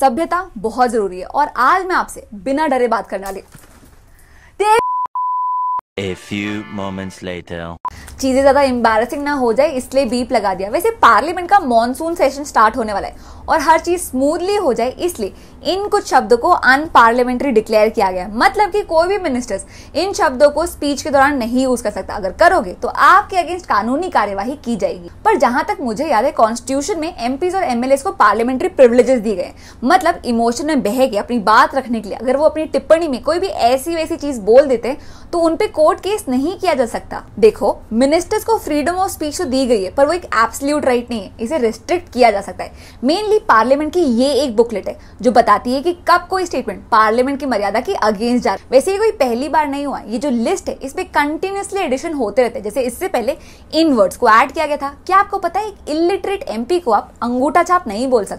सभ्यता बहुत जरूरी है और आज मैं आपसे बिना डरे बात करने वाली A few moments later. चीज़ें ज़्यादा एम्बेसिंग ना हो जाए इसलिए बीप लगा दिया वैसे पार्लियामेंट का मॉनसून सेशन स्टार्ट होने वाला है और हर चीज़ स्मूथली हो जाए इसलिए इन कुछ शब्दों को अनपार्लियामेंट्री डिक्लेयर किया गया मतलब कि कोई भी मिनिस्टर्स इन शब्दों को स्पीच के दौरान नहीं यूज़ कर सकता अगर करोगे तो आपके अगेंस्ट कानूनी कार्यवाही की जाएगी पर जहां तक मुझे याद है कॉन्स्टिट्यूशन में एम और एम को पार्लियामेंट्री प्रिवलेजेस दिए गए मतलब इमोशन में बह के अपनी बात रखने के लिए अगर वो अपनी टिप्पणी में कोई भी ऐसी वैसी चीज बोल देते तो उनपे कोर्ट केस नहीं किया जा सकता देखो मिनिस्टर्स को फ्रीडम ऑफ स्पीच तो दी गई है पर वो एक एब्सल्यूट राइट नहीं है इसे रिस्ट्रिक्ट किया जा सकता है मेनली पार्लियामेंट की ये एक बुकलेट है जो बताती है कि कब कोई स्टेटमेंट पार्लियामेंट की मर्यादा के अगेंस्ट जा है वैसे ये कोई पहली बार नहीं हुआ ये जो लिस्ट है इसमें कंटिन्यूसली एडिशन होते रहते हैं जैसे इससे पहले इन वर्ड्स को एड किया गया था क्या आपको पता है एक इलिटरेट एमपी को आप अंगूठा छाप नहीं बोल सकते